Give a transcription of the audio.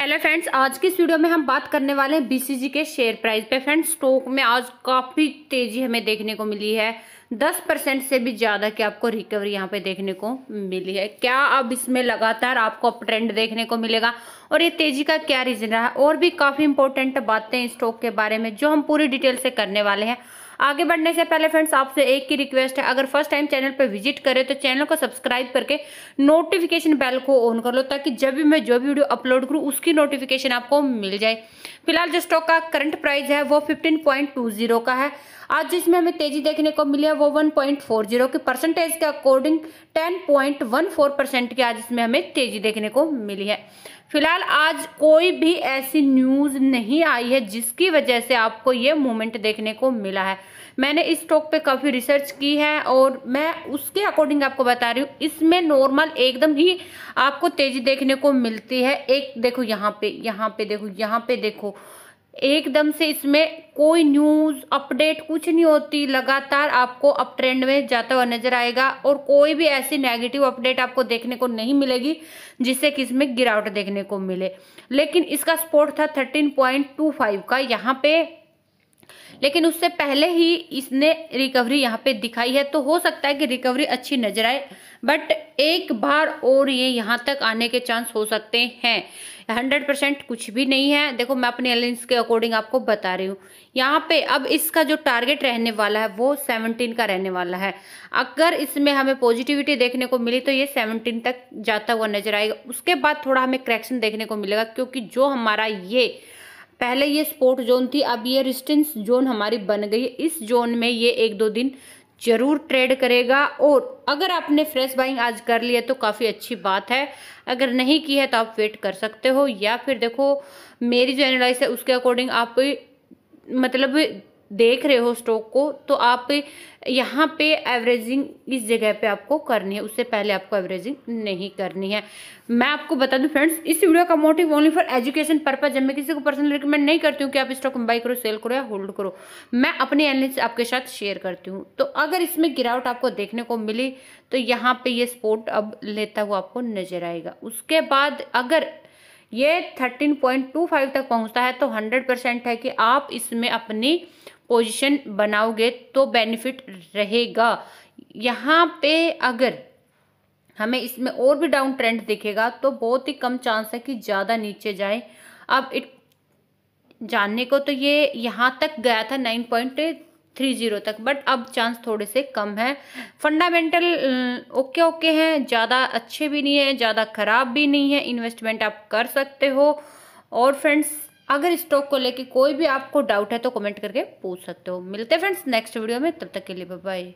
hello friends आज के video में हम बात करने वाले हैं बीसीजी के शेयर प्राइस पे फ्रेंड्स स्टॉक में आज काफ़ी तेज़ी हमें देखने को मिली है दस परसेंट से भी ज़्यादा की आपको रिकवरी यहाँ पे देखने को मिली है क्या अब इसमें लगातार आपको अप ट्रेंड देखने को मिलेगा और ये तेज़ी का क्या रीज़न रहा और भी काफ़ी इंपॉर्टेंट बातें स्टॉक के बारे में जो हम पूरी डिटेल से करने वाले हैं आगे बढ़ने से पहले फ्रेंड्स आपसे एक ही रिक्वेस्ट है अगर फर्स्ट टाइम चैनल पर विजिट करें तो चैनल को सब्सक्राइब करके नोटिफिकेशन बेल को ऑन कर लो ताकि जब भी मैं जो भी वीडियो अपलोड करूँ उसकी नोटिफिकेशन आपको मिल जाए फिलहाल जो स्टॉक का करंट प्राइस है वो फिफ्टीन का है आज जिसमें हमें तेजी देखने को मिली है वो 1.40 के परसेंटेज के अकॉर्डिंग 10.14 परसेंट की आज इसमें हमें तेजी देखने को मिली है फिलहाल आज कोई भी ऐसी न्यूज़ नहीं आई है जिसकी वजह से आपको ये मूवमेंट देखने को मिला है मैंने इस स्टॉक पे काफ़ी रिसर्च की है और मैं उसके अकॉर्डिंग आपको बता रही हूँ इसमें नॉर्मल एकदम ही आपको तेज़ी देखने को मिलती है एक देखो यहाँ पे यहाँ पे देखो यहाँ पे देखो एकदम से इसमें कोई न्यूज़ अपडेट कुछ नहीं होती लगातार आपको अप ट्रेंड में जाता हुआ नजर आएगा और कोई भी ऐसी नेगेटिव अपडेट आपको देखने को नहीं मिलेगी जिससे कि इसमें गिरावट देखने को मिले लेकिन इसका स्पोर्ट था 13.25 का यहाँ पे लेकिन उससे पहले ही इसने रिकवरी यहाँ पे दिखाई है तो हो सकता है कि रिकवरी अच्छी नजर आए बट एक बार और ये यहाँ तक आने के चांस हो सकते हैं हंड्रेड परसेंट कुछ भी नहीं है देखो मैं अपने एलेंस के अकॉर्डिंग आपको बता रही हूँ यहाँ पे अब इसका जो टारगेट रहने वाला है वो सेवनटीन का रहने वाला है अगर इसमें हमें पॉजिटिविटी देखने को मिली तो ये सेवनटीन तक जाता हुआ नजर आएगा उसके बाद थोड़ा हमें करेक्शन देखने को मिलेगा क्योंकि जो हमारा ये पहले ये स्पोर्ट जोन थी अब ये रिस्टेंस जोन हमारी बन गई है इस जोन में ये एक दो दिन जरूर ट्रेड करेगा और अगर आपने फ्रेश बाइंग आज कर लिया तो काफ़ी अच्छी बात है अगर नहीं की है तो आप वेट कर सकते हो या फिर देखो मेरी जो एनालाइस है उसके अकॉर्डिंग आप मतलब देख रहे हो स्टॉक को तो आप यहाँ पे एवरेजिंग इस जगह पे आपको करनी है उससे पहले आपको एवरेजिंग नहीं करनी है मैं आपको बता दूं फ्रेंड्स इस वीडियो का motive only for education purpose जब मैं किसी को पर्सनल रिकमेंड नहीं करती हूँ कि आप स्टॉक बाई करो सेल करो या होल्ड करो मैं अपने एनलिस आपके साथ शेयर करती हूँ तो अगर इसमें गिरावट आपको देखने को मिली तो यहाँ पर ये स्पोर्ट अब लेता हुआ आपको नजर आएगा उसके बाद अगर ये 13.25 तक पहुंचता है तो 100 परसेंट है कि आप इसमें अपनी पोजीशन बनाओगे तो बेनिफिट रहेगा यहाँ पे अगर हमें इसमें और भी डाउन ट्रेंड दिखेगा तो बहुत ही कम चांस है कि ज़्यादा नीचे जाए अब इट जानने को तो ये यहाँ तक गया था नाइन पॉइंट थ्री जीरो तक बट अब चांस थोड़े से कम है फंडामेंटल ओके ओके हैं ज़्यादा अच्छे भी नहीं है ज़्यादा ख़राब भी नहीं है इन्वेस्टमेंट आप कर सकते हो और फ्रेंड्स अगर स्टॉक को लेके कोई भी आपको डाउट है तो कमेंट करके पूछ सकते हो मिलते हैं फ्रेंड्स नेक्स्ट वीडियो में तब तक के लिए बाय